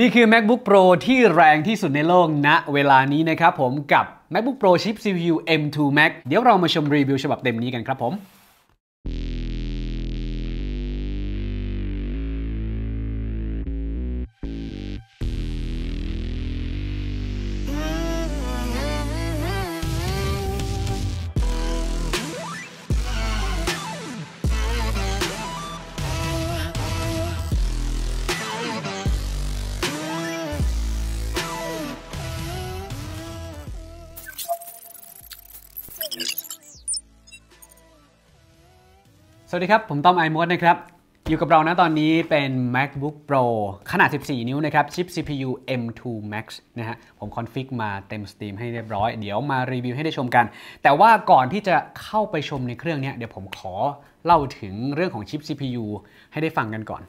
นี่คือ MacBook Pro ที่แรงที่สุดในโลกณนะเวลานี้นะครับผมกับ MacBook Pro ชิป CPU M2 Max เดี๋ยวเรามาชมรีวิวฉบับเต็มนี้กันครับผมสวัสดีครับ ผมต้อมไอมดนะครับอยู่กับเรานะตอนนี้เป็น MacBook Pro ขนาด 14 นิ้วนะครับชิป CPU M2 Max นะฮะผมคอนฟิกมาเต็มสตรีมให้เรียบร้อย เดี๋ยวมารีวิวให้ได้ชมกัน แต่ว่าก่อนที่จะเข้าไปชมในเครื่องนี้เดี๋ยวผมขอเล่าถึงเรื่องของชิป CPU ให้ได้ฟังกันก่อน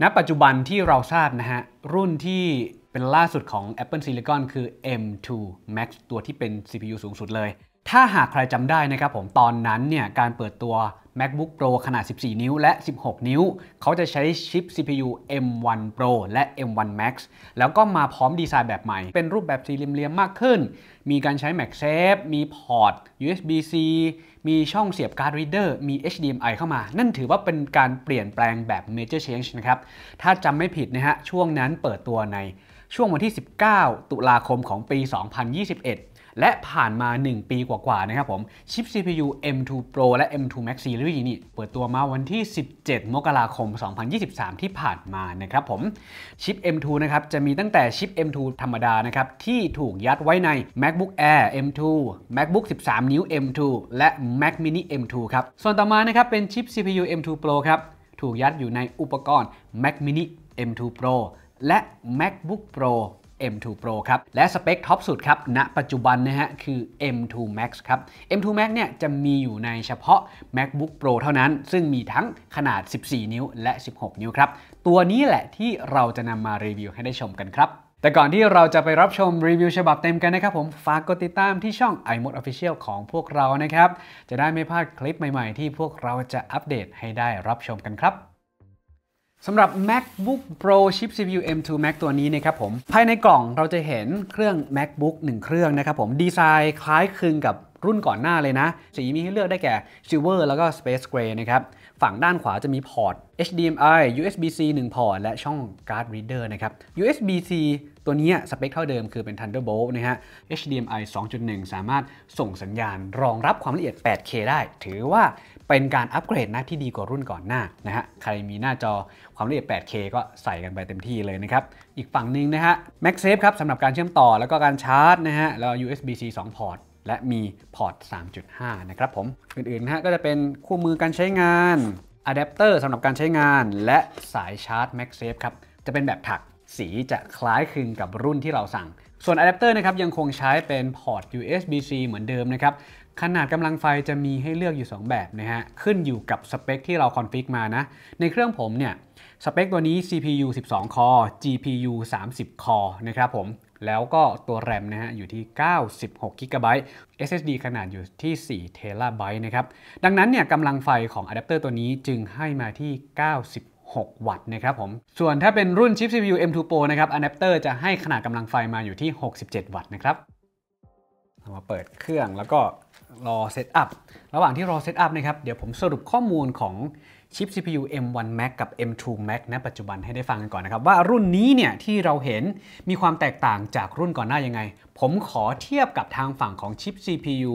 ณนะปัจจุบันที่เราทราบนะฮะรุ่นที่เป็นล่าสุดของ Apple Silicon คือ M2 Max ตัวที่เป็น CPU สูงสุดเลย ถ้าหากใครจำได้นะครับผมตอนนั้นเนี่ยการเปิดตัว MacBook Pro ขนาด 14 นิ้วและ 16 นิ้ว เขาจะใช้ชิป CPU M1 Pro และ M1 Max แล้วก็มาพร้อมดีไซน์แบบใหม่ เป็นรูปแบบสี่เหลี่ยมมากขึ้น มีการใช้ MagSafe มีพอร์ต USB-C มีช่องเสียบการ์ดรีเดอร์ มี HDMI เข้ามา นั่นถือว่าเป็นการเปลี่ยนแปลงแบบ major change นะครับ ถ้าจำไม่ผิดนะฮะ ช่วงนั้นเปิดตัวใน ช่วงวันที่ 19 ตุลาคมของปี 2021และผ่านมา 1 ปีกว่าๆนะครับผมชิป CPU M2 Pro และ M2 Max Series นี่ เปิดตัวมาวันที่ 17 มกราคม 2023 ที่ผ่านมานะครับผมชิป M2 นะครับจะมีตั้งแต่ชิป M2 ธรรมดานะครับที่ถูกยัดไว้ใน MacBook Air M2 MacBook 13 นิ้ว M2 และ Mac Mini M2 ครับ ส่วนต่อมานะครับเป็นชิป CPU M2 Pro ครับถูกยัดอยู่ในอุปกรณ์ Mac Mini M2 Pro และ MacBook Pro M2 Pro ครับ และสเปคท็อปสุดครับณปัจจุบันนะฮะคือ M2 Max ครับ M2 Max เนี่ยจะมีอยู่ในเฉพาะ MacBook Pro เท่านั้น ซึ่งมีทั้งขนาด 14 นิ้วและ 16 นิ้วครับตัวนี้แหละที่เราจะนำมารีวิวให้ได้ชมกันครับแต่ก่อนที่เราจะไปรับชมรีวิวฉบับเต็มกันนะครับผมฝากกดติดตามที่ช่อง i m o d Official ของพวกเรานะครับจะได้ไม่พลาดคลิปใหม่ๆ ที่พวกเราจะอัปเดตให้ได้รับชมกันครับสำหรับ MacBook Pro ชิป CPU M2 Max ตัวนี้นะครับผมภายในกล่องเราจะเห็นเครื่อง MacBook 1 เครื่องนะครับผมดีไซน์คล้ายคลึงกับรุ่นก่อนหน้าเลยนะสีมีให้เลือกได้แก่ Silver แล้วก็ Space Gray นะครับฝั่งด้านขวาจะมีพอร์ต HDMI USB-C 1 พอร์ต และช่องการ์ดรดเดอร์นะครับ USB-C ตัวนี้สเปคเท่าเดิมคือเป็น Thunderbolt นะฮะ HDMI 2.1 สามารถส่งสัญญาณรองรับความละเอียด 8K ได้ ถือว่าเป็นการอัปเกรดนะที่ดีกว่ารุ่นก่อนหน้านะฮะใครมีหน้าจอความละเอียด 8K ก็ใส่กันไปเต็มที่เลยนะครับอีกฝั่งหนึ่งนะฮะ MagSafe ครับสำหรับการเชื่อมต่อแล้วก็การชาร์จนะฮะแล้ว USB-C 2 พอร์ต และมีพอร์ต 3.5 นะครับผมอื่นๆนะฮะก็จะเป็นคู่มือการใช้งานอะแดปเตอร์สำหรับการใช้งานและสายชาร์จ MagSafe ครับจะเป็นแบบถักสีจะคล้ายคลึงกับรุ่นที่เราสั่ง ส่วนอะแดปเตอร์นะครับยังคงใช้เป็นพอร์ต USB-C เหมือนเดิมนะครับ ขนาดกำลังไฟจะมีให้เลือกอยู่ 2 แบบนะฮะ ขึ้นอยู่กับสเปคที่เราคอนฟิกมานะ ในเครื่องผมเนี่ยสเปคตัวนี้ CPU 12 คอ GPU 30 คอนะครับผม แล้วก็ตัวแรมนะฮะอยู่ที่ 96 g b SSD ขนาดอยู่ที่ 4 t b นะครับ ดังนั้นเนี่ยกำลังไฟของอะแดปเตอร์ตัวนี้จึงให้มาที่ 9 0 6 วัตต์นะครับผม ส่วนถ้าเป็นรุ่นชิป CPU M2 Pro นะครับอะแดปเตอร์จะให้ขนาดกำลังไฟมาอยู่ที่ 67 วัตต์นะครับเอามาเปิดเครื่องแล้วก็รอเซตอัพ ระหว่างที่รอเซตอัพนะครับ เดี๋ยวผมสรุปข้อมูลของชิป CPU M1 Max กับ M2 Max ณปัจจุบันให้ได้ฟังกันก่อนนะครับ ว่ารุ่นนี้เนี่ยที่เราเห็นมีความแตกต่างจากรุ่นก่อนหน้ายังไง ผมขอเทียบกับทางฝั่งของชิป CPU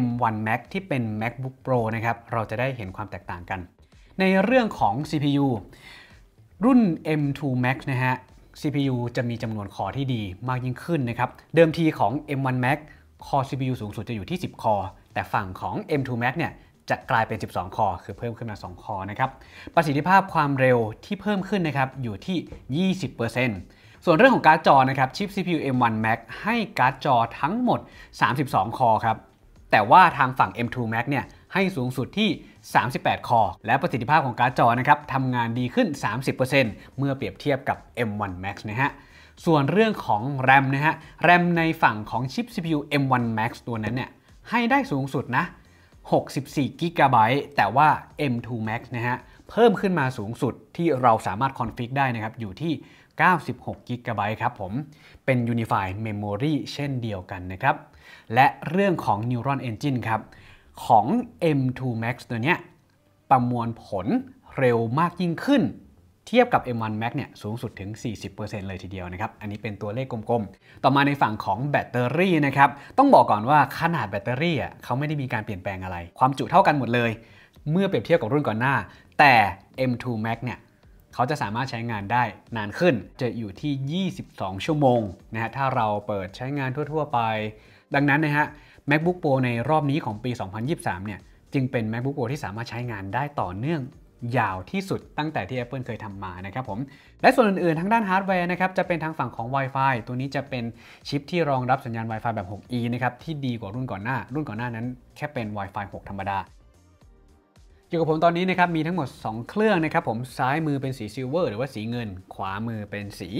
M1 Max ที่เป็น MacBook Pro นะครับ เราจะได้เห็นความแตกต่างกันในเรื่องของ CPU รุ่น M2 Max นะฮะ CPU จะมีจำนวนคอที่ดีมากยิ่งขึ้นนะครับ เดิมทีของ M1 Max คอ CPU สูงสุดจะอยู่ที่ 10 คอแต่ฝั่งของ M2 Max เนี่ยจะกลายเป็น 12 คอคือเพิ่มขึ้นมา2คอนะครับ ประสิทธิภาพความเร็วที่เพิ่มขึ้นนะครับอยู่ที่ 20%ส่วนเรื่องของการ์ดจอนะครับชิป CPU M1 Max ให้การ์ดจอทั้งหมด 32 คอครับ แต่ว่าทางฝั่ง M2 Max เนี่ยให้สูงสุดที่38คอและประสิทธิภาพของการ์ดจอนะครับทำงานดีขึ้น 30%เมื่อเปรียบเทียบกับ M1 Max นะฮะส่วนเรื่องของแรมนะฮะแรมในฝั่งของชิป CPU M1 Max ตัวนั้นเนี่ยให้ได้สูงสุดนะ64 g b แต่ว่า M2 Max นะฮะเพิ่มขึ้นมาสูงสุดที่เราสามารถคอนฟิกได้นะครับ อยู่ที่96 g b ครับผมเป็น Unified Memory เช่นเดียวกันนะครับ และเรื่องของ Neuron Engine ครับของ M2 Max ตัวเนี้ยประมวลผลเร็วมากยิ่งขึ้น เทียบกับ M1 Max เนี่ย สูงสุดถึง 40%เลยทีเดียวนะครับ อันนี้เป็นตัวเลขกลมๆ ต่อมาในฝั่งของแบตเตอรี่นะครับ ต้องบอกก่อนว่าขนาดแบตเตอรี่อ่ะเขาไม่ได้มีการเปลี่ยนแปลงอะไร ความจุเท่ากันหมดเลย เมื่อเปรียบเทียบกับรุ่นก่อนหน้า แต่ M2 Max เนี่ย เขาจะสามารถใช้งานได้นานขึ้นจะอยู่ที่ 22 ชั่วโมงนะฮะ ถ้าเราเปิดใช้งานทั่วๆ ไป ดังนั้นนะฮะ MacBook Pro ในรอบนี้ของปี 2023 เนี่ย จึงเป็น MacBook Pro ที่สามารถใช้งานได้ต่อเนื่อง ยาวที่สุดตั้งแต่ที่ Apple เคยทำมานะครับผม และส่วนอื่น ๆทางด้านฮาร์ดแวร์นะครับ จะเป็นทางฝั่งของ Wi-Fi ตัวนี้จะเป็นชิปที่รองรับสัญญาณ Wi-Fi แบบ 6E นะครับ ที่ดีกว่ารุ่นก่อนหน้า รุ่นก่อนหน้านั้นแค่เป็น Wi-Fi 6 ธรรมดา อยู่กับผมตอนนี้นะครับ มีทั้งหมด 2 เครื่องนะครับผม ซ้ายมือเป็นสีซิลเวอร์หรือว่าสีเงิน ขวามือเป็นสี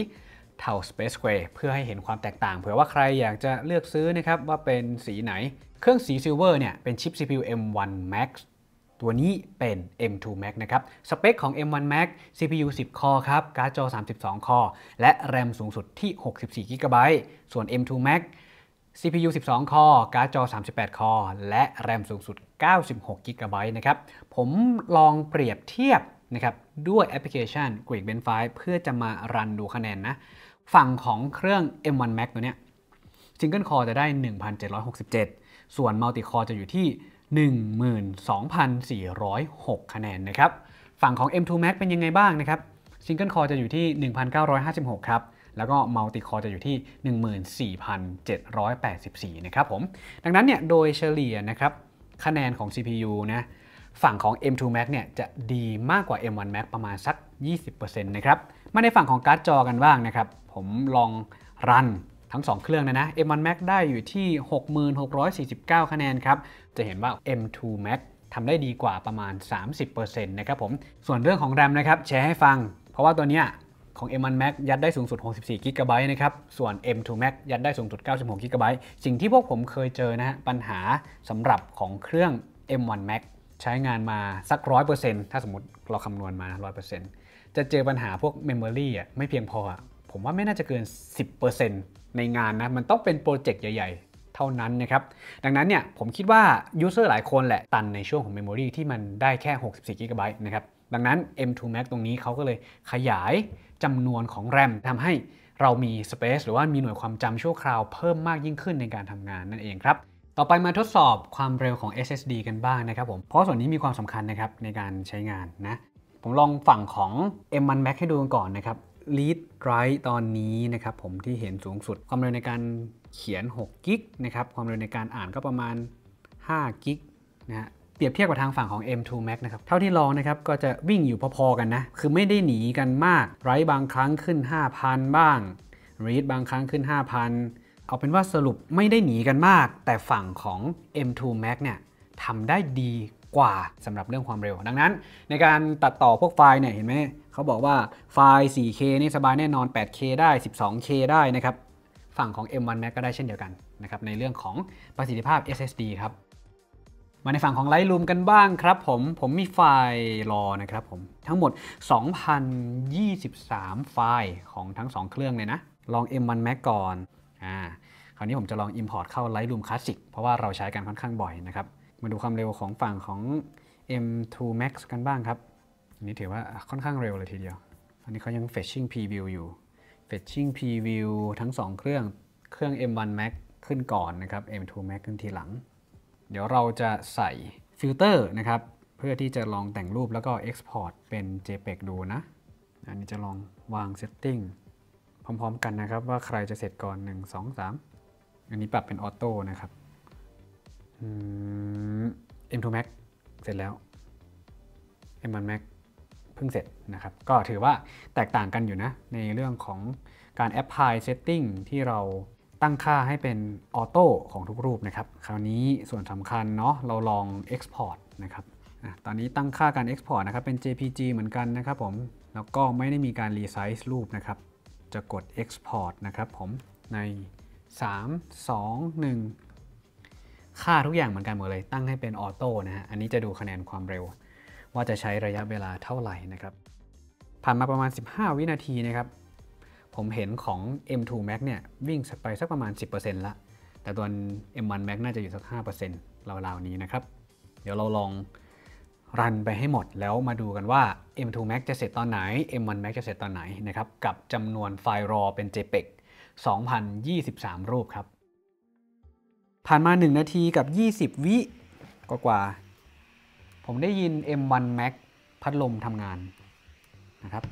เทา Space Gray เพื่อให้เห็นความแตกต่าง เผื่อว่าใครอยากจะเลือกซื้อนะครับว่าเป็นสีไหน เครื่องสีซิลเวอร์เนี่ยเป็นชิป CPU M1 Max ตัวนี้เป็น M2 Max นะครับ สเปคของ M1 Max CPU 10 คอครับ การ์ดจอ 32 คอและ RAM สูงสุดที่ 64 GB ส่วน M2 Max CPU 12 คอการ์ดจอ 38 คอและ RAM สูงสุด 96 GB นะครับ ผมลองเปรียบเทียบนะครับด้วยแอปพลิเคชัน Geekbench 5เพื่อจะมารันดูคะแนนนะฝั่งของเครื่อง M1 Max ตัวเนี้ย Single Core จะได้ 1,767 ส่วน Multi Core จะอยู่ที่ 12,406 คะแนนนะครับฝั่งของ M2 Max เป็นยังไงบ้างนะครับ Single Core จะอยู่ที่ 1,956ครับแล้วก็มัลติคอร์จะอยู่ที่ 14,784 นะครับผมดังนั้นเนี่ยโดยเฉลี่ยนะครับคะแนนของ CPU นะฝั่งของ M2 Max เนี่ยจะดีมากกว่า M1 Max ประมาณสัก 20%นะครับมาในฝั่งของการ์ดจอกันบ้างนะครับผมลองรันทั้ง 2 เครื่องนะนะ M1 Max ได้อยู่ที่ 6649 คะแนนครับ จะเห็นว่า M2 Max ทำได้ดีกว่าประมาณ 30%นะครับผม ส่วนเรื่องของ RAM นะครับแชร์ให้ฟัง เพราะว่าตัวเนี้ยของ M1 Max ยัดได้สูงสุด64 g b นะครับ ส่วน M2 Max ยัดได้สูงสุด96 g b สิ่งที่พวกผมเคยเจอนะฮะปัญหาสำหรับของเครื่อง M1 Max ใช้งานมาสัก 100%ถ้าสมมติเราคำนวณมา 100%จะเจอปัญหาพวก Memory อ่ะไม่เพียงพอผมว่าไม่น่าจะเกิน 10%ในงานนะ มันต้องเป็นโปรเจกต์ใหญ่ ๆ เท่านั้นนะครับ ดังนั้นเนี่ยผมคิดว่า ยูเซอร์หลายคนแหละตันในช่วงของเมมโมรีที่มันได้แค่ 64 g b นะครับ ดังนั้น M2 Max ตรงนี้เขาก็เลยขยายจำนวนของแรมทำให้เรามี Space หรือว่ามีหน่วยความจำชั่วคราวเพิ่มมากยิ่งขึ้นในการทำงานนั่นเองครับ ต่อไปมาทดสอบความเร็วของ SSD กันบ้างนะครับผมเพราะส่วนนี้มีความสำคัญนะครับในการใช้งานนะ ผมลองฝั่งของ M1 Max ให้ดูกันก่อนนะครับลีดไรต์ตอนนี้นะครับผมที่เห็นสูงสุด ความเร็วในการเขียน 6 กิกนะครับความเร็วในการอ่านก็ประมาณ 5 กิกนะฮะเปรียบเทียบกับทางฝั่งของ M2 Max นะครับเท่าที่ลองนะครับก็จะวิ่งอยู่พอ ๆ กันนะคือไม่ได้หนีกันมากไรต์บางครั้งขึ้น 5,000 บ้าง Read บางครั้งขึ้น 5,000 เอาเป็นว่าสรุปไม่ได้หนีกันมาก แต่ฝั่งของ M2 Max เนี่ยทำได้ดีกว่าสำหรับเรื่องความเร็วดังนั้นในการตัดต่อพวกไฟล์เนี่ยเห็นไหม เขาบอกว่าไฟล์ 4K นี่สบายแน่นอน 8K ได้ 12K ได้นะครับฝั่งของ M1 Max ก็ได้เช่นเดียวกันนะครับในเรื่องของประสิทธิภาพ SSD ครับ มาในฝั่งของ Lightroom กันบ้างครับ ผม ผมมีไฟล์รอนะครับผม ทั้งหมด 2,023 ไฟล์ของทั้ง 2 เครื่องเลยนะ ลอง M1 Max ก่อนอ่าคราวนี้ผมจะลอง Import เข้า Lightroom Classic เพราะว่าเราใช้กันค่อนข้างบ่อยนะครับมาดูความเร็วของฝั่งของ M2 Max กันบ้างครับ อันนี้ถือว่าค่อนข้างเร็วเลยทีเดียว อันนี้เขายัง fetching preview อยู่ fetching preview ทั้ง2เครื่อง เครื่อง M1 Max ขึ้นก่อนนะครับ M2 Max ขึ้นทีหลัง เดี๋ยวเราจะใส่ฟิลเตอร์นะครับ เพื่อที่จะลองแต่งรูปแล้วก็ export เป็น JPEG ดูนะ อันนี้จะลองวาง setting พร้อมๆ กันนะครับว่าใครจะเสร็จก่อน 1 2 3 อันนี้ปรับเป็นออโต้นะครับอืม M2 Max เสร็จแล้ว M1 Max เพิ่งเสร็จนะครับก็ถือว่าแตกต่างกันอยู่นะในเรื่องของการแอปพลายเซตติ้งที่เราตั้งค่าให้เป็นออโต้ของทุกรูปนะครับ คราวนี้ส่วนสำคัญเนาะเราลอง Export นะครับตอนนี้ตั้งค่าการ Export นะครับเป็น JPG เหมือนกันนะครับผมแล้วก็ไม่ได้มีการ Resize รูปนะครับจะกด Export นะครับผมใน 3 2 1ค่าทุกอย่างเหมือนกันหมดเลยตั้งให้เป็นออโต้นะฮะอันนี้จะดูคะแนนความเร็ว ว่าจะใช้ระยะเวลาเท่าไหร่นะครับผ่านมาประมาณ 15 วินาทีนะครับผมเห็นของ M2 Max เนี่ยวิ่งไปสักประมาณ 10%ละแต่ตัว M1 Max น่าจะอยู่สัก5%ราวๆ นี้นะครับเดี๋ยวเราลองรันไปให้หมดแล้วมาดูกันว่า M2 Max จะเสร็จตอนไหน M1 Max จะเสร็จตอนไหนนะครับกับจำนวนไฟล์รอเป็น JPEG 2023 รูปครับผ่านมา1นาทีกับ 20 วิกว่ากว่าผมได้ยิน M1 Max พัดลมทำงานนะครับ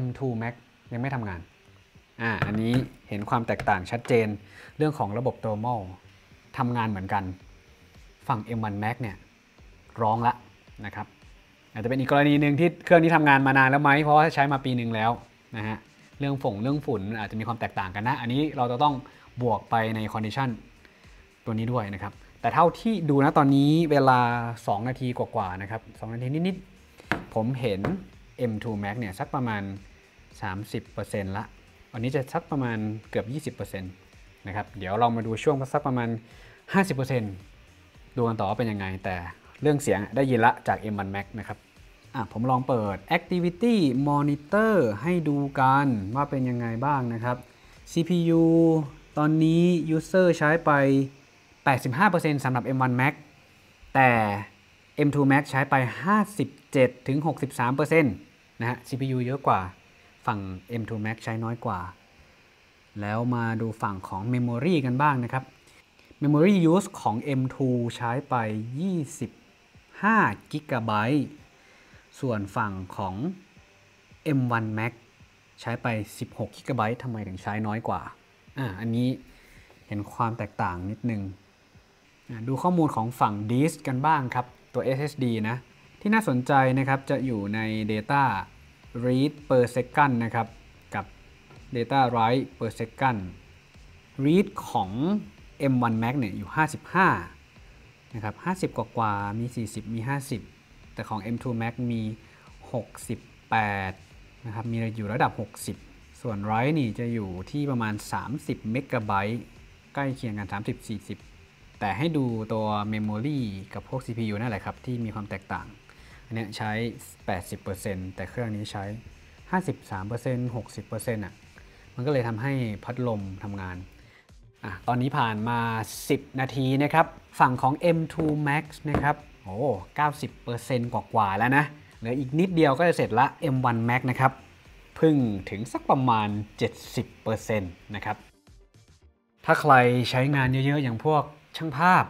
M2 Max ยังไม่ทำงานอ่าอันนี้เห็นความแตกต่างชัดเจนเรื่องของระบบ thermal ทำงานเหมือนกัน ฝั่ง M1 Max เนี่ย ร้องละนะครับอาจจะเป็นอีกกรณีหนึ่งที่เครื่องนี้ทำงานมานานแล้วไหมเพราะว่าใช้มาปีหนึ่งแล้วนะฮะเรื่องฝงเรื่องฝุ่นอาจจะมีความแตกต่างกันนะ อันนี้เราจะต้องบวกไปในคอนดิชันตัวนี้ด้วยนะครับ แต่เท่าที่ดูนะตอนนี้เวลา 2 นาทีกว่า ๆ นะครับ 2 นาทีนิด ๆ ผมเห็น M2 Max เนี่ยสักประมาณ 30%ละ อันนี้จะสักประมาณเกือบ 20%นะครับ เดี๋ยวเรามาดูช่วงสักประมาณ 50%ดูกันต่อว่าเป็นยังไง แต่เรื่องเสียงได้ยินละจาก M1 Max นะครับอ่ะผมลองเปิด activity monitor ให้ดูกันว่าเป็นยังไงบ้างนะครับ CPU ตอนนี้ user ใช้ไป 85%สำหรับ M1 Max แต่ M2 Max ใช้ไป 57-63%นะฮะ CPU เยอะกว่าฝั่ง M2 Max ใช้น้อยกว่า แล้วมาดูฝั่งของ Memory กันบ้างนะครับ Memory Use ของ M2 ใช้ไป 25 g b ส่วนฝั่งของ M1 Max ใช้ไป 16 GB ทำไมถึงใช้น้อยกว่า อ่า อันนี้เห็นความแตกต่างนิดนึง ดูข้อมูลของฝั่งดิสกันบ้างครับ ตัว SSD นะ ที่น่าสนใจนะครับ จะอยู่ใน data read per second นะครับ กับ data write per second read ของ M1 Max เนี่ย อยู่ 55 นะครับ 50 กว่ากว่ามี 40 มี 50แต่ของ M2 Max มี 68นะครับ มีอยู่ระดับ 60 ส่วนไรนี่จะอยู่ที่ประมาณ 30เมกะไบต์ใกล้เคียงกัน 30-40 แต่ให้ดูตัวเมมโมรีกับพวก CPU นั่นแหละครับ ที่มีความแตกต่าง อันนี้ใช้ 80%แต่เครื่องนี้ใช้ 53% 60%อ่ะมันก็เลยทำให้พัดลมทำงานอ่ะตอนนี้ผ่านมา 10 นาทีนะครับ ฝั่งของ M2 Max นะครับโอ้ 90%กว่ากว่าแล้วนะ เหลืออีกนิดเดียวก็จะเสร็จละ M1 Max นะครับพึ่งถึงสักประมาณ 70%นะครับ ถ้าใครใช้งานเยอะ ๆ อย่างพวกช่างภาพ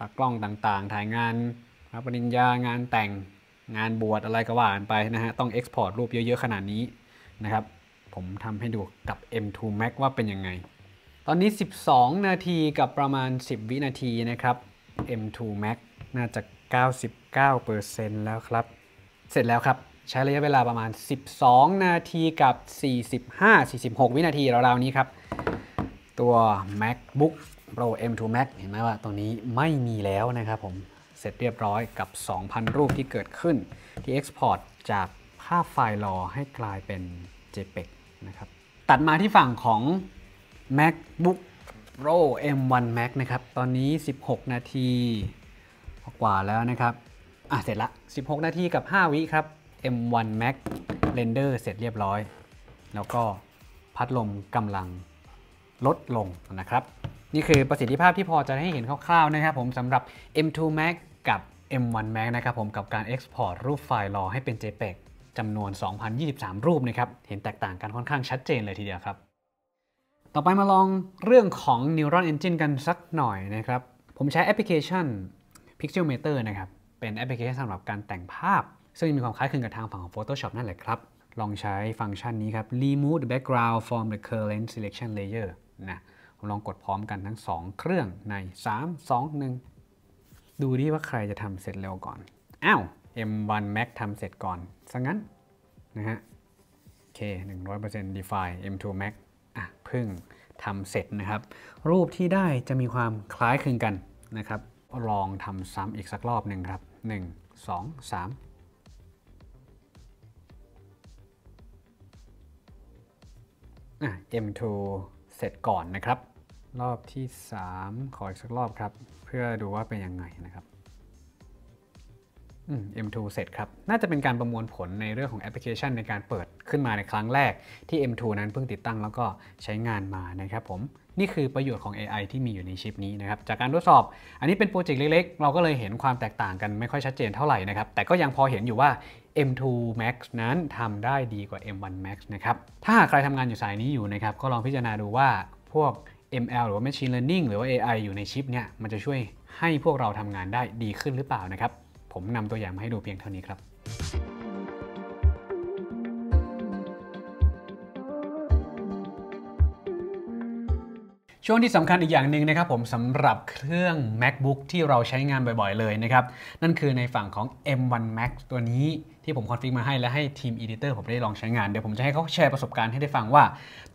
ตากล้องต่างๆ ถ่ายงานรับปริญญา งานแต่ง งานบวชอะไรก็ว่ากันไปนะฮะ ต้องเอ็กซ์พอร์ตรูปเยอะ ๆ ขนาดนี้นะครับ ผมทำให้ดูกับ M2 Max ว่าเป็นยังไง ตอนนี้ 12 นาทีกับประมาณ 10 วินาทีนะครับ M2 Max น่าจะ99%แล้วครับ เสร็จแล้วครับ ใช้ระยะเวลาประมาณ 12 นาทีกับ 45-46 วินาที ราวๆ นี้ครับ ตัว macbook pro m2 max เห็นไหมว่าตัวนี้ไม่มีแล้วนะครับผมเสร็จเรียบร้อยกับ 2,000 รูปที่เกิดขึ้นที่ export จากภาพไฟล์รอให้กลายเป็น JPEG นะครับตัดมาที่ฝั่งของ macbook pro m1 max นะครับ ตอนนี้ 16 นาทีกว่าแล้วนะครับ อ่ะเสร็จละ 16 นาทีกับ 5 วิครับ M1 Max Render เสร็จเรียบร้อย แล้วก็พัดลมกำลังลดลงนะครับ นี่คือประสิทธิภาพที่พอจะให้เห็นคร่าวๆนะครับผมสำหรับ M2 Max กับ M1 Max นะครับผมกับการ Export รูปไฟล์รอให้เป็น JPEG จำนวน 2023 รูปนะครับ เห็นแตกต่างกันค่อนข้างชัดเจนเลยทีเดียวครับ ต่อไปมาลองเรื่องของ Neuron Engine กันสักหน่อยนะครับ ผมใช้แอปพลิเคชัน Pixelmator นะครับ เป็นแอปพลิเคชันสำหรับการแต่งภาพ ซึ่งมีความคล้ายคลึงกับทางฝั่งของ Photoshop นั่นแหละครับ ลองใช้ฟังก์ชันนี้ครับ remove the background from the current selection layer นะ ผมลองกดพร้อมกันทั้ง 2 เครื่องใน 3 2 1 ดูดิว่าใครจะทำเสร็จเร็วก่อน อ้าว M1 Max ทำเสร็จก่อนซะงั้นนะฮะโอเค100% define M2 Max อ่ะพึ่งทำเสร็จนะครับ รูปที่ได้จะมีความคล้ายคลึงกันนะครับลองทำซ้ำอีกสักรอบหนึ่งครับ1 2 3อ่ะ M2 เสร็จก่อนนะครับ รอบที่ 3 ขออีกสักรอบครับ เพื่อดูว่าเป็นยังไงนะครับ M2 เสร็จครับ น่าจะเป็นการประมวลผลในเรื่องของแอปพลิเคชันในการเปิดขึ้นมาในครั้งแรก ที่ M2 นั้นเพิ่งติดตั้งแล้วก็ใช้งานมานะครับ ผม นี่คือประโยชน์ของ AI ที่มีอยู่ในชิปนี้นะครับ จากการทดสอบ อันนี้เป็นโปรเจกต์เล็ก ๆ เราก็เลยเห็นความแตกต่างกันไม่ค่อยชัดเจนเท่าไหร่นะครับ แต่ก็ยังพอเห็นอยู่ว่า M2 Max นั้นทำได้ดีกว่า M1 Max นะครับ ถ้าใครทำงานอยู่สายนี้อยู่นะครับ ก็ลองพิจารณาดูว่าพวก ML หรือว่า Machine Learning หรือว่า AI อยู่ในชิปเนี่ย มันจะช่วยให้พวกเราทำงานได้ดีขึ้นหรือเปล่านะครับผมนำตัวอย่างมาให้ดูเพียงเท่านี้ครับ ช่วงที่สำคัญอีกอย่างหนึ่งนะครับผมสำหรับเครื่อง macbook ที่เราใช้งานบ่อยๆ เลยนะครับนั่นคือในฝั่งของ m1 max ตัวนี้ที่ผมคอนฟิกมาให้ และให้ทีม editor ผมได้ลองใช้งาน เดี๋ยวผมจะให้เขาแชร์ประสบการณ์ให้ได้ฟังว่า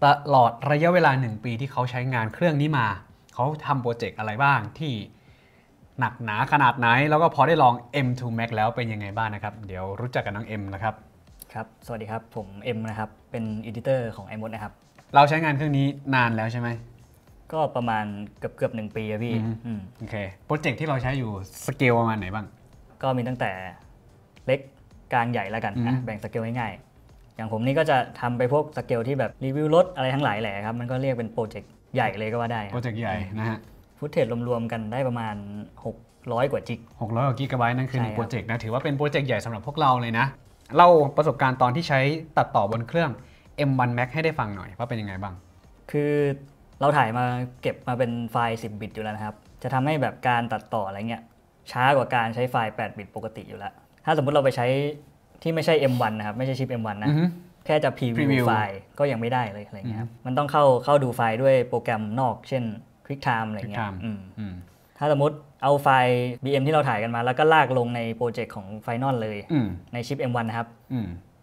ตลอดระยะเวลา 1 ปีที่เขาใช้งานเครื่องนี้มา เขาทำโปรเจกต์อะไรบ้างที่หนักหนาขนาดไหนแล้วก็พอได้ลอง M2 Max แล้วเป็นยังไงบ้างนะครับ เดี๋ยวรู้จักกับน้อง M นะครับ ครับ สวัสดีครับผม M นะครับ เป็นอดิเตอร์ของ iMod นะครับ เราใช้งานเครื่องนี้นานแล้วใช่ไหม ก็ประมาณเกือบเกือบหนึ่งปีอะพี่โอเค โปรเจกต์ที่เราใช้อยู่สเกลประมาณไหนบ้าง ก็มีตั้งแต่เล็กกลางใหญ่แล้วกันนะแบ่งสเกลง่ายๆอย่างผมนี่ก็จะทำไปพวกสเกลที่แบบรีวิวรถอะไรทั้งหลายแหละครับมันก็เรียกเป็นโปรเจกต์ใหญ่เลยก็ว่าได้โปรเจกต์ใหญ่นะฮะฟุตเทจรวมๆ กันได้ประมาณ 600 กว่าจิก600 กว่ากิกะไบต์นั่นคือหนึ่งโปรเจกต์นะถือว่าเป็นโปรเจกต์ใหญ่สำหรับพวกเราเลยนะเล่าประสบการณ์ตอนที่ใช้ตัดต่อบนเครื่อง M1 Max ให้ได้ฟังหน่อยว่าเป็นยังไงบ้าง คือเราถ่ายมาเก็บมาเป็นไฟล์ 10บิตอยู่แล้วนะครับ จะทำให้แบบการตัดต่ออะไรเงี้ยช้ากว่าการใช้ไฟล์8บิตปกติอยู่แล้ว ถ้าสมมติเราไปใช้ที่ไม่ใช่ M1 นะครับไม่ใช่ชิป M1 นะแค่จะพรีวิวไฟล์ก็ยังไม่ได้เลยอะไรเงี้ยมันต้องเข้าเข้าดูไฟล์ด้วยโปรแกรมนอก เช่นคลิกไทม์อะไรเงี้ยถ้าสมมติเอาไฟล์ BM ที่เราถ่ายกันมา แล้วก็ลากลงในโปรเจกต์ของไฟนอลเลยในชิป M1 นะครับ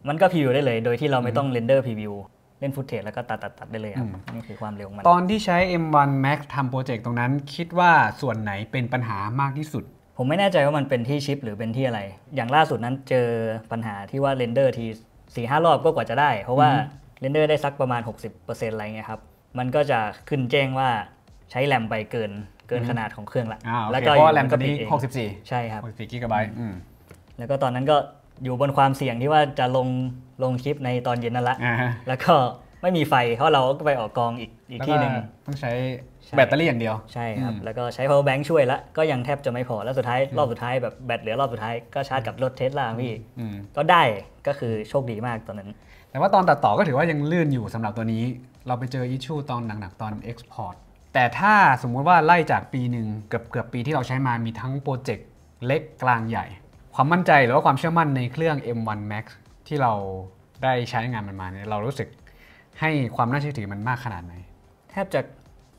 มันก็พรีวิวได้เลย โดยที่เราไม่ต้องเรนเดอร์พรีวิวเล่นฟุตเทจแล้วก็ตัดตัดตัดได้เลยครับ นี่คือความเร็วมัน ตอนที่ใช้ M1 Max ทำโปรเจกต์ตรงนั้นคิดว่าส่วนไหนเป็นปัญหามากที่สุด ผมไม่แน่ใจว่ามันเป็นที่ชิป หรือเป็นที่อะไร อย่างล่าสุดนั้นเจอปัญหาที่ว่าเรนเดอร์ทีสี่ห้ารอบก็กว่าจะได้ เพราะว่าเรนเดอร์ได้สักประมาณ60%อะไรเงี้ยครับมันก็จะขึ้นแจ้งว่าใช้แรมไปเกินเกินขนาดของเครื่องละ แล้วก็เพราะแรมตัวนี้64ใช่ครับ64กิกะไบต์แล้วก็ตอนนั้นก็อยู่บนความเสี่ยงที่ว่าจะลงลงคลิปในตอนเย็นนั่นละ แล้วก็ไม่มีไฟเพราะเราก็ไปออกกองอีกอีกที่หนึ่งต้องใช้แบตเตอรี่อย่างเดียว ใช่ครับ แล้วก็ใช้ power bank ช่วยละก็ยังแทบจะไม่พอ แล้วสุดท้ายรอบสุดท้ายแบบแบตเหลือรอบสุดท้ายก็ชาร์จกับรถเทสลาพี่ก็ได้ก็คือโชคดีมากตอนนั้น แต่ว่าตอนตัดต่อก็ถือว่ายังลื่นอยู่สำหรับตัวนี้ เราไปเจออิชชูตอนหนัก ๆ ตอน export แต่ถ้าสมมุติว่าไล่จากปีหนึ่งเกือบเกือบปีที่เราใช้มามีทั้งโปรเจกต์เล็กกลางใหญ่ ความมั่นใจหรือว่าความเชื่อมั่นในเครื่อง M1 Max ที่เราได้ใช้งานมันมาเนี่ยเรารู้สึกให้ความน่าเชื่อถือมันมากขนาดไหนแทบจะ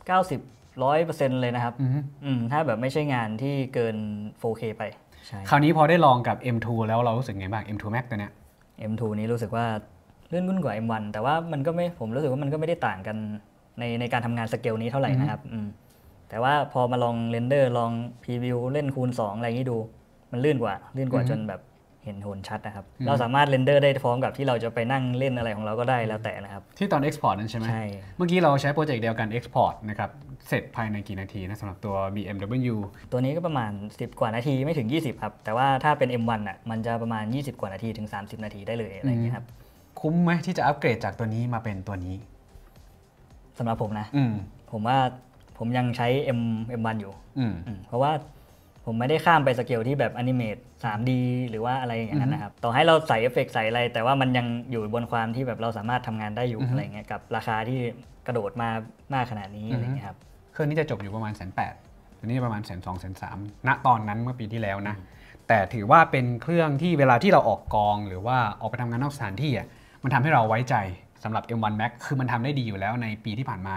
90ร้อยเปอร์เซ็นต์เลยนะครับ ถ้าแบบไม่ใช่งานที่เกิน 4K ไป คราวนี้พอได้ลองกับ M2 แล้วเรารู้สึกไงบ้าง M2 Max ตัวเนี้ย M2 นี้รู้สึกว่าเลื่อนรุ่นกว่า M1 แต่ว่ามันก็ไม่ผมรู้สึกว่ามันก็ไม่ได้ต่างกันในในการทำงานสเกลนี้เท่าไหร่นะครับแต่ว่าพอมาลองเรนเดอร์ลองพรีวิวเล่นคูณ 2 อะไรอย่างนี้ดู มันลื่นกว่าลื่นกว่าจนแบบเห็นโหนชัดนะครับ เราสามารถเรนเดอร์ได้พร้อมกับที่เราจะไปนั่งเล่นอะไรของเราก็ได้แล้วแต่นะครับ ที่ตอนเอ็์พอร์ตนั่นใช่ไหมใช่เมื่อกี้เราใช้โปรเจกต์เดียวกันเอ็์พอร์ตนะครับ เสร็จภายในกี่นาทีนะสำหรับตัว BMW ตัวนี้ก็ประมาณ 10 กว่านาทีไม่ถึง 20ครับแต่ว่าถ้าเป็น M1 อ่ะมันจะประมาณ 20 กว่านาทีถึง 30 นาทีได้เลยอะไรอย่างนงี้ครับ คุ้มไหมที่จะอัปเกรดจากตัวนี้มาเป็นตัวนี้สำหรับผมนะผมว่าผมยังใช้ M M1 อยู่ เพราะว่าผมไม่ได้ข้ามไปสเกลที่แบบอนิเมต 3D หรือว่าอะไรอย่างนั้นนะครับ ต่อให้เราใส่เอฟเฟกใส่อะไร แต่ว่ามันยังอยู่บนความที่แบบเราสามารถทำงานได้อยู่อะไรเงี้ยกับราคาที่กระโดดมามากขนาดนี้อะไรเงี้ยครับเครื่องนี้จะจบอยู่ประมาณแสนแปดตัวนี้ประมาณแสนสองแสนสามณตอนนั้นเมื่อปีที่แล้วนะ แต่ถือว่าเป็นเครื่องที่เวลาที่เราออกกอง หรือว่าออกไปทำงานนอกสถานที่อ่ะมันทำให้เราไว้ใจสำหรับ M1 Max คือมันทำได้ดีอยู่แล้วในปีที่ผ่านมา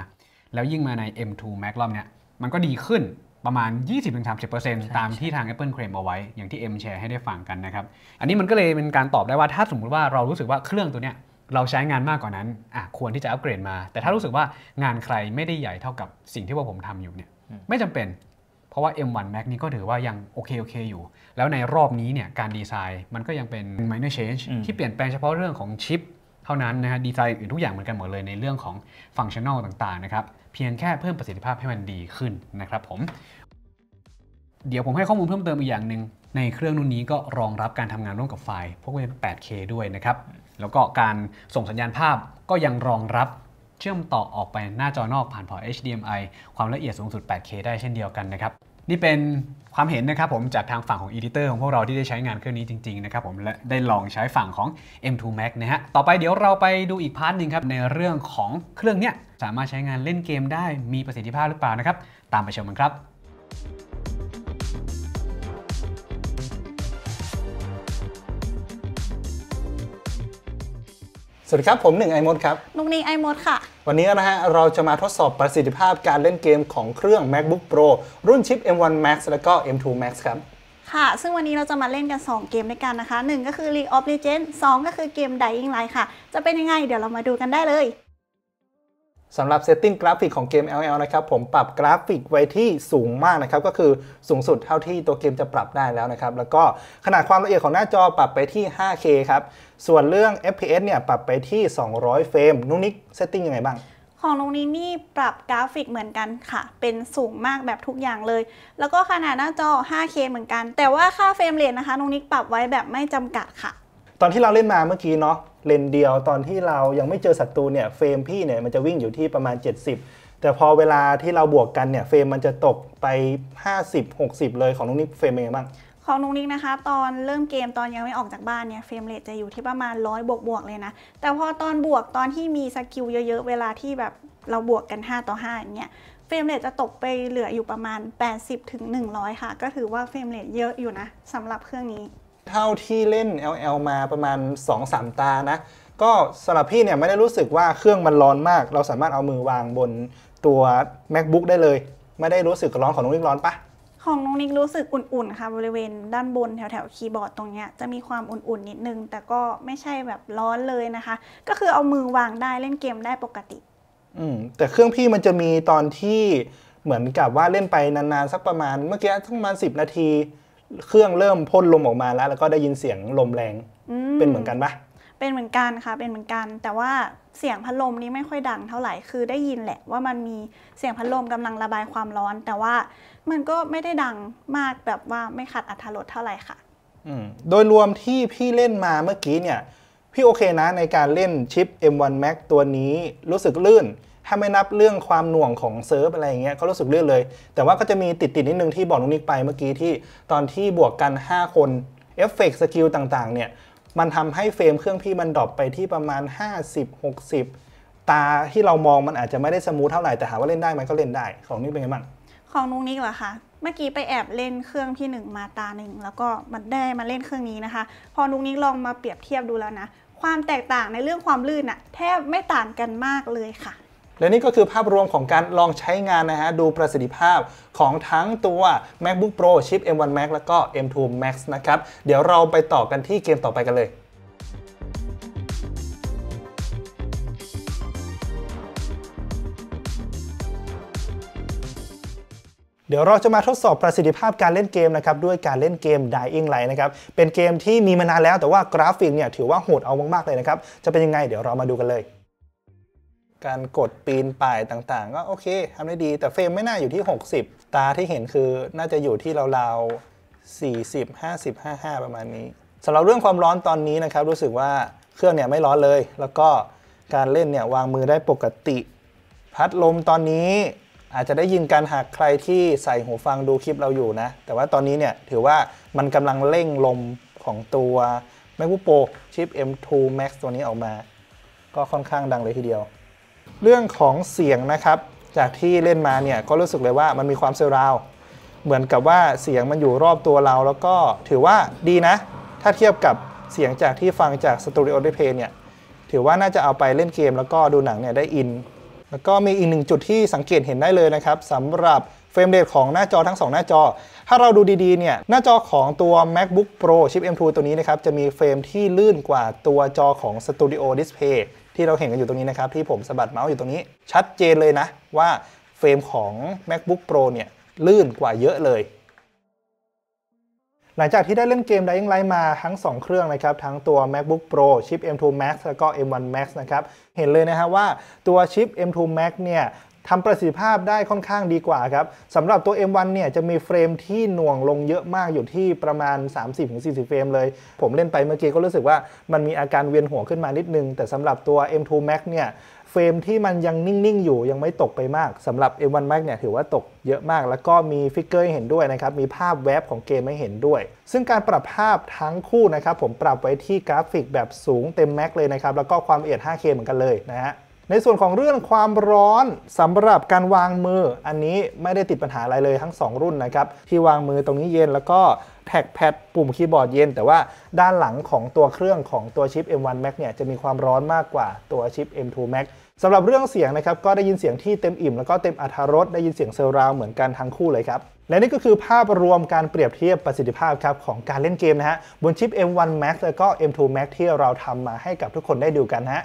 แล้วยิ่งมาใน M2 Max รอบเนี้ยมันก็ดีขึ้นประมาณ 20-30%ตามที่ทาง Apple c l a i m เอาไว้ อย่างที่ M แชร์ให้ได้ฟังกันนะครับ อันนี้มันก็เลยเป็นการตอบได้ว่าถ้าสมมติว่าเรารู้สึกว่าเครื่องตัวเนี้ยเราใช้งานมากกว่านั้นอ่ะควรที่จะอัปเกรดมา แต่ถ้ารู้สึกว่างานใครไม่ได้ใหญ่เท่ากับสิ่งที่ว่าผมทำอยู่เนี่ยไม่จำเป็น เพราะว่า M1 Max นี่ก็ถือว่ายังโอเคโอเคอยู่ แล้วในรอบนี้เนี่ยการดีไซน์มันก็ยังเป็น minor change ที่เปลี่ยนแปลงเฉพาะเรื่องของชิปเท่านั้นนะฮะดีไซน์อื่นทุกอย่างเหมือนกันหมดเลยในเรื่องของฟังชั่นอลต่างๆนะครับเพียงแค่เพิ่มประสิทธิภาพให้มันดีขึ้นนะครับผมเดี๋ยวผมให้ข้อมูลเพิ่มเติมอีกอย่างหนึ่ง ในเครื่องรุ่นนี้ก็รองรับการทำงานร่วมกับไฟล์พวกเว็บ 8K ด้วยนะครับแล้วก็การส่งสัญญาณภาพก็ยังรองรับเชื่อมต่อออกไปหน้าจอนอกผ่านพอ HDMI ความละเอียดสูงสุด 8K ได้เช่นเดียวกันนะครับนี่เป็นความเห็นนะครับผมจากทางฝั่งของ Editor ของพวกเราที่ได้ใช้งานเครื่องนี้จริงๆ นะครับ ผมและได้ลองใช้ฝั่งของ M2 Max นะฮะ ต่อไปเดี๋ยวเราไปดูอีกพาร์ทหนึ่งครับในเรื่องของเครื่องเนี้ยสามารถใช้งานเล่นเกมได้มีประสิทธิภาพหรือเปล่านะครับ ตามไปชมกันครับสวัสดีครับ ผมหนึ่งไอมดครับนุกนี้ไอมดค่ะ วันนี้นะฮะเราจะมาทดสอบประสิทธิภาพการเล่นเกมของเครื่อง macbook pro รุ่นชิป m1 max แล้วก็ m2 max ครับ ค่ะ ซึ่งวันนี้เราจะมาเล่นกัน 2 เกมด้วยกันนะคะ 1 ก็คือ League of Legends 2ก็คือเกม Dying Light ค่ะ จะเป็นยังไง เดี๋ยวเรามาดูกันได้เลยสำหรับเซตติ้งกราฟิกของเกม LL นะครับ ผมปรับกราฟิกไว้ที่สูงมากนะครับ ก็คือสูงสุดเท่าที่ตัวเกมจะปรับได้แล้วนะครับ แล้วก็ขนาดความละเอียดของหน้าจอปรับไปที่ 5K ครับ ส่วนเรื่อง FPS เนี่ย ปรับไปที่ 200 เฟรมนุ่นิกเซตติ้งยังไงบ้าง ของตรงนี้นี่ปรับกราฟิกเหมือนกันค่ะ เป็นสูงมากแบบทุกอย่างเลย แล้วก็ขนาดหน้าจอ 5K เหมือนกัน แต่ว่าค่าเฟรมเรทนะคะนุงนี้ปรับไว้แบบไม่จำกัดค่ะตอนที่เราเล่นมาเมื่อกี้เนาะเลนเดียวตอนที่เรายังไม่เจอศัตรูเนี่ยเฟรมพี่เนี่ยมันจะวิ่งอยู่ที่ประมาณ70แต่พอเวลาที่เราบวกกันเนี่ยเฟรมมันจะตกไป50 60 เลยของนุ้งนิกเฟรมเป็นไงบ้างของนุ้งนิกนะคะ ตอนเริ่มเกมตอนยังไม่ออกจากบ้านเนี่ยเฟรมเรทจะอยู่ที่ประมาณร้อยบวกบวกเลยนะแต่พอตอนบวกตอนที่มีสกิลเยอะๆเวลาที่แบบเราบวกกัน 5 ต่อ5อย่างเงี้ยเฟรมเรทจะตกไปเหลืออยู่ประมาณ80-100 ค่ะก็ถือว่าเฟรมเรทเยอะอยู่นะสำหรับเครื่องนี้เท่าที่เล่น LL มาประมาณ 2-3 ตานะ ก็สำหรับพี่เนี่ยไม่ได้รู้สึกว่าเครื่องมันร้อนมาก เราสามารถเอามือวางบนตัว macbook ได้เลย ไม่ได้รู้สึกร้อนของน้องนิกร้อนปะของน้องนิกรู้สึกอุ่นๆค่ะบริเวณด้านบนแถวๆคีย์บอร์ดตรงเนี้ยจะมีความอุ่นๆนิดนึง แต่ก็ไม่ใช่แบบร้อนเลยนะคะ ก็คือเอามือวางได้เล่นเกมได้ปกติอืมแต่เครื่องพี่มันจะมีตอนที่เหมือนกับว่าเล่นไปนานๆสักประมาณเมื่อกี้ทั้งประมาณ10 นาทีเครื่องเริ่มพ่นลมออกมาแล้วแล้วก็ได้ยินเสียงลมแรงเป็นเหมือนกันปะ เป็นเหมือนกันค่ะ เป็นเหมือนกัน แต่ว่าเสียงพัดลมนี้ไม่ค่อยดังเท่าไหร่คือได้ยินแหละว่ามันมีเสียงพัดลมกำลังระบายความร้อน แต่ว่ามันก็ไม่ได้ดังมากแบบว่าไม่ขัดอัตรสเท่าไหร่ค่ะโดยรวมที่พี่เล่นมาเมื่อกี้เนี่ยพี่โอเคนะในการเล่นชิป M1 Max ตัวนี้รู้สึกลื่นถ้าไม่นับเรื่องความหน่วงของเซิร์ฟอะไรอย่างเงี้ยก็รู้สึกเลื่อนเลย แต่ว่าก็จะมีติด ๆ นิดนึงที่บอกนุงนิกไปเมื่อกี้ที่ตอนที่บวกกัน 5 คนเอฟเฟกต์สกิลต่าง ๆ เนี่ย มันทำให้เฟรมเครื่องพี่มันดรอปไปที่ประมาณ 50 60 ตาที่เรามองมันอาจจะไม่ได้สมูทเท่าไหร่ แต่หาว่าเล่นได้ไหมก็เล่นได้ของนี่เป็นไงบ้าง ของนุงนิกเหรอคะ เมื่อกี้ไปแอบเล่นเครื่องที่ 1 มาตาหนึ่งแล้วก็มันได้มาเล่นเครื่องนี้นะคะ พอนุงนิกลองมาเปรียบเทียบดูแล้วนะ ความแตกต่างในเรื่องความลื่น่ะแทบไม่ต่างกันมากเลยค่ะและนี่ก็คือภาพรวมของการลองใช้งานนะฮะ ดูประสิทธิภาพของทั้งตัว MacBook Pro ชิป M1 Max แล้วก็ M2 Max นะครับ เดี๋ยวเราไปต่อกันที่เกมต่อไปกันเลย เดี๋ยวเราจะมาทดสอบประสิทธิภาพการเล่นเกมนะครับ ด้วยการเล่นเกม Dying Light นะครับ เป็นเกมที่มีมานานแล้วแต่ว่ากราฟิกเนี่ย ถือว่าโหดเอามากๆ เลยนะครับ จะเป็นยังไง เดี๋ยวเรามาดูกันเลยการกดปีน ป่ายต่างๆ ก็โอเคทำได้ดีแต่เฟรมไม่น่าอยู่ที่ 60 ตาที่เห็นคือน่าจะอยู่ที่ราวๆ40 50 55 ประมาณนี้สำหรับเรื่องความร้อนตอนนี้ นะ ครับ รู้สึกว่าเครื่อง เนี่ย ไม่ร้อนเลย แล้วก็การเล่นเนี่ยวางมือได้ปกติ พัดลมตอนนี้ อาจจะได้ยินการหากใครที่ใส่หูฟังดูคลิปเราอยู่นะ แต่ว่าตอนนี้เนี่ยถือว่ามันกำลังเร่งลมของตัว MacBook Pro ชิป M2 Max ตัวนี้ออกมา ก็ค่อนข้างดังเลยทีเดียวเรื่องของเสียงนะครับ จากที่เล่นมาเนี่ยก็รู้สึกเลยว่ามันมีความเซอร์ราวเหมือนกับว่าเสียงมันอยู่รอบตัวเรา แล้วก็ถือว่าดีนะ ถ้าเทียบกับเสียงจากที่ฟังจากสตูดิโอได้เพย์เนี่ยถือว่าน่าจะเอาไปเล่นเกม แล้วก็ดูหนังเนี่ยได้อินแล้วก็มีอีกหนึ่งจุดที่สังเกตเห็นได้เลยนะครับสำหรับเฟรมเรทของหน้าจอทั้ง 2 หน้าจอ ถ้าเราดูดีๆเนี่ยหน้าจอของตัว macbook pro ชิป m2 ตัวนี้นะครับจะมีเฟรมที่ลื่นกว่าตัวจอของตูดิโอ d ดสเพย์ที่เราเห็นกันอยู่ตรงนี้นะครับ ที่ผมสะบัดเมาส์อยู่ตรงนี้ ชัดเจนเลยนะว่าเฟรมของ macbook pro เนี่ย ลื่นกว่าเยอะเลย หลังจากที่ได้เล่นเกม Dying Light มาทั้ง 2 เครื่องนะครับ ทั้งตัว macbook pro ชิป m2 max แล้วก็ m1 max นะครับ เห็นเลยนะฮะว่าตัวชิป m2 max เนี่ยทำประสิทธิภาพได้ค่อนข้างดีกว่าครับสำหรับตัว M1 เนี่ยจะมีเฟรมที่หน่วงลงเยอะมากอยู่ที่ประมาณ 30-40เฟรมเลย ผมเล่นไปเมื่อกี้ก็รู้สึกว่ามันมีอาการเวียนหัวขึ้นมานิดนึง แต่สำหรับตัว M2 Max เนี่ย เฟรมที่มันยังนิ่งๆ อยู่ยังไม่ตกไปมากสำหรับ M1 Max เนี่ยถือว่าตกเยอะมาก แล้วก็มีฟิกเกอร์ให้เห็นด้วยนะครับมีภาพแวบของเกมให้เห็นด้วย ซึ่งการปรับภาพทั้งคู่นะครับผมปรับไว้ที่กราฟิกแบบสูงเต็มแม็กเลยนะครับแล้วก็ความละเอียด 5K เหมือนกันเลยนะฮะในส่วนของเรื่องความร้อนสำหรับการวางมืออันนี้ไม่ได้ติดปัญหาอะไรเลยทั้ง 2 รุ่นนะครับที่วางมือตรงนี้เย็นแล้วก็แท็กแพดปุ่มคีย์บอร์ด เย็น แต่ว่าด้านหลังของตัวเครื่องของตัวชิป M1 Max เนี่ยจะมีความร้อนมากกว่าตัวชิป M2 Max สำหรับเรื่องเสียงนะครับก็ได้ยินเสียงที่เต็มอิ่ม แล้วก็เต็มอัธรสได้ยินเสียงเซอร์ราวเหมือนกันทั้งคู่เลยครับและนี่ก็คือภาพรวมการเปรียบเทียบประสิทธิภาพครับของการเล่นเกมนะฮะบนชิป M1 Max แล้วก็ M2 Max ที่เราทำมาให้กับทุกคนได้ดูกันฮะ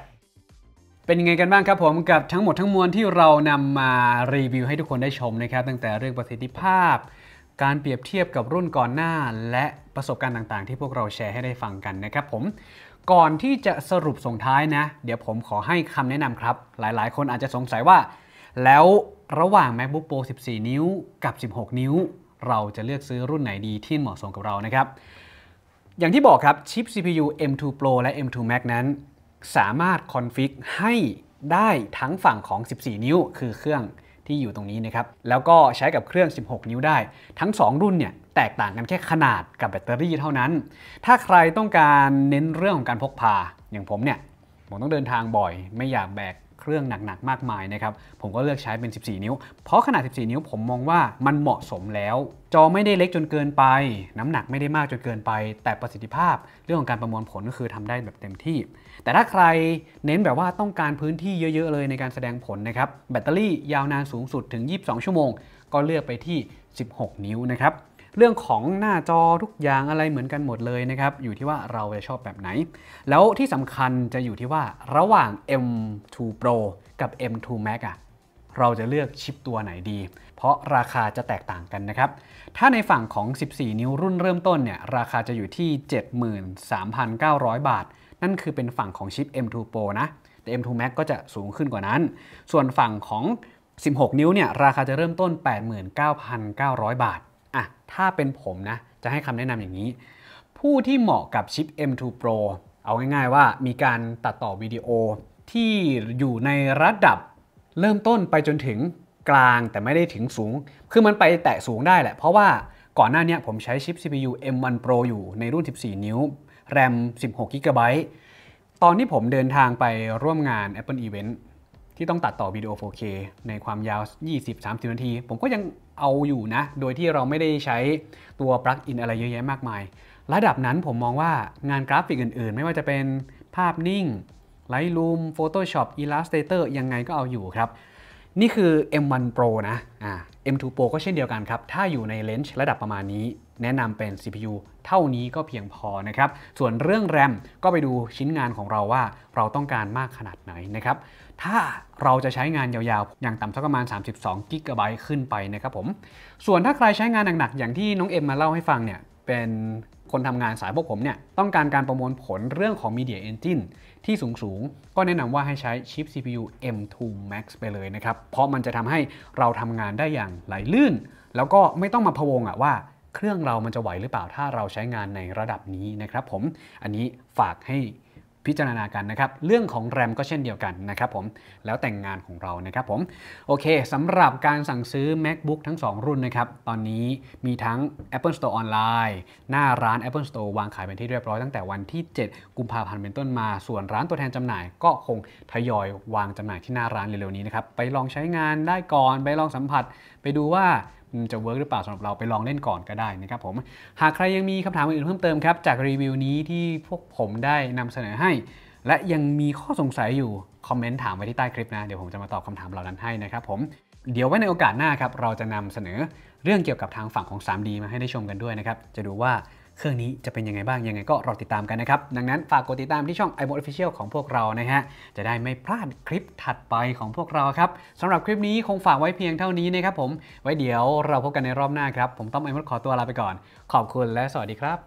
เป็นยังไงกันบ้างครับผมกับทั้งหมดทั้งมวลที่เรานำมารีวิวให้ทุกคนได้ชมนะครับ ตั้งแต่เรื่องประสิทธิภาพ การเปรียบเทียบกับรุ่นก่อนหน้า และประสบการณ์ต่างๆ ที่พวกเราแชร์ให้ได้ฟังกันนะครับผมก่อนที่จะสรุปส่งท้ายนะ เดี๋ยวผมขอให้คำแนะนำครับหลายๆ คนอาจจะสงสัยว่า แล้วระหว่าง macbook pro 14 นิ้วกับ 16 นิ้ว เราจะเลือกซื้อรุ่นไหนดีที่เหมาะสมกับเรานะครับอย่างที่บอกครับชิป CPU M2 Pro และ M2 Max นั้นสามารถคอนฟิกให้ได้ทั้งฝั่งของ 14 นิ้ว คือเครื่องที่อยู่ตรงนี้นะครับ แล้วก็ใช้กับเครื่อง 16 นิ้วได้ ทั้ง 2 รุ่นเนี่ยแตกต่างกันแค่ขนาดกับแบตเตอรี่เท่านั้น ถ้าใครต้องการเน้นเรื่องของการพกพา อย่างผมเนี่ยผมต้องเดินทางบ่อยไม่อยากแบกเครื่องหนักๆ มากมายนะครับ ผมก็เลือกใช้เป็น14 นิ้ว เพราะขนาด 14 นิ้วผมมองว่ามันเหมาะสมแล้ว จอไม่ได้เล็กจนเกินไป น้ำหนักไม่ได้มากจนเกินไป แต่ประสิทธิภาพ เรื่องของการประมวลผลก็คือทำได้แบบเต็มที่แต่ถ้าใครเน้นแบบว่าต้องการพื้นที่เยอะ ๆเลยในการแสดงผลนะครับแบตเตอรี่ยาวนานสูงสุดถึง 22 ชั่วโมง ก็เลือกไปที่ 16 นิ้วนะครับเรื่องของหน้าจอทุกอย่างอะไรเหมือนกันหมดเลยนะครับอยู่ที่ว่าเราจะชอบแบบไหน แล้วที่สำคัญจะอยู่ที่ว่าระหว่าง M2 Pro กับ M2 Max อะเราจะเลือกชิปตัวไหนดี เพราะราคาจะแตกต่างกันนะครับถ้าในฝั่งของ 14 นิ้วรุ่นเริ่มต้นเนี่ยราคาจะอยู่ที่ 73,900 บาทนั่นคือเป็นฝั่งของชิป M2 Pro นะ แต่ M2 Max ก็จะสูงขึ้นกว่านั้น ส่วนฝั่งของ 16 นิ้วเนี่ย ราคาจะเริ่มต้น 89,900 บาทอ่ะถ้าเป็นผมนะ จะให้คำแนะนำอย่างนี้ ผู้ที่เหมาะกับชิป M2 Pro เอาง่ายๆ ว่ามีการตัดต่อวิดีโอที่อยู่ในระดับ เริ่มต้นไปจนถึงกลางแต่ไม่ได้ถึงสูง คือมันไปแตะสูงได้แหละ เพราะว่าก่อนหน้านี้ผมใช้ชิป CPU M1 Pro อยู่ในรุ่น 14 นิ้วแรม16 g b ตอนที่ผมเดินทางไปร่วมงาน Apple Event ที่ต้องตัดต่อวิดีโอ 4K ในความยาว 20-30 นาที ผมก็ยังเอาอยู่นะ โดยที่เราไม่ได้ใช้ตัวปลั๊กอินอะไรเยอะแยะมากมาย ระดับนั้นผมมองว่างานกราฟิกอื่น ๆ ไม่ว่าจะเป็นภาพนิ่ง Lightroom Photoshop Illustrator ยังไงก็เอาอยู่ครับนี่คือ M1 Pro นะ M2 Pro ก็เช่นเดียวกันครับ ถ้าอยู่ในเลนส์ระดับประมาณนี้แนะนำเป็น CPU เท่านี้ก็เพียงพอนะครับ ส่วนเรื่องแรมก็ไปดูชิ้นงานของเราว่า เราต้องการมากขนาดไหนนะครับ ถ้าเราจะใช้งานยาวๆ อย่างต่ำสักประมาณ 32 g b ขึ้นไปนะครับผม ส่วนถ้าใครใช้งานหนักๆ อย่างที่น้องเอ็มมาเล่าให้ฟังเนี่ย เป็นคนทำงานสายพวกผมเนี่ย ต้องการการประมวลผลเรื่องของ Media Engine ที่สูงๆ ก็แนะนำว่าให้ใช้ชิป CPU M2 Max ไปเลยนะครับ เพราะมันจะทำให้เราทำงานได้อย่างไหลลื่น แล้วก็ไม่ต้องมาพะวงอะว่าเครื่องเรามันจะไหวหรือเปล่าถ้าเราใช้งานในระดับนี้นะครับผมอันนี้ฝากให้พิจารณากันนะครับเรื่องของแรมก็เช่นเดียวกันนะครับผมแล้วแต่งงานของเรานะครับ ผมโอเคสำหรับการสั่งซื้อ macbook ทั้ง 2 รุ่นนะครับตอนนี้มีทั้ง Apple Store online หน้าร้าน Apple Store วางขายเป็นที่เรียบร้อยตั้งแต่วันที่ 7 กุมภาพันธ์เป็นต้นมา ส่วนร้านตัวแทนจำหน่าย ก็คงทยอยวางจำหน่ายที่หน้าร้านเร็วๆนี้นะครับไปลองใช้งานได้ก่อนไปลองสัมผัสไปดูว่าจะเวิร์กหรือเปล่าสำหรับเราไปลองเล่นก่อนก็ได้นะครับผมหากใครยังมีคำถามอื่นเพิ่มเติมครับจากรีวิวนี้ที่พวกผมได้นำเสนอให้ และยังมีข้อสงสัยอยู่ คอมเมนต์ถามไว้ที่ใต้คลิปนะเดี๋ยวผมจะมาตอบคำถามเหล่านั้นให้นะครับผมเดี๋ยวไว้ในโอกาสหน้าครับเราจะนำเสนอเรื่องเกี่ยวกับทางฝั่งของ 3D มาให้ได้ชมกันด้วยนะครับจะดูว่าเครื่องนี้จะเป็นยังไงบ้าง ยังไงก็รอติดตามกันนะครับ ดังนั้นฝากกดติดตามที่ช่อง i m o d Official ของพวกเรานะฮะ จะได้ไม่พลาดคลิปถัดไปของพวกเราครับ สำหรับคลิปนี้คงฝากไว้เพียงเท่านี้นะครับผม ไว้เดี๋ยวเราพบกันในรอบหน้าครับ ผมต้อมไอมดขอตัวลาไปก่อน ขอบคุณและสวัสดีครับ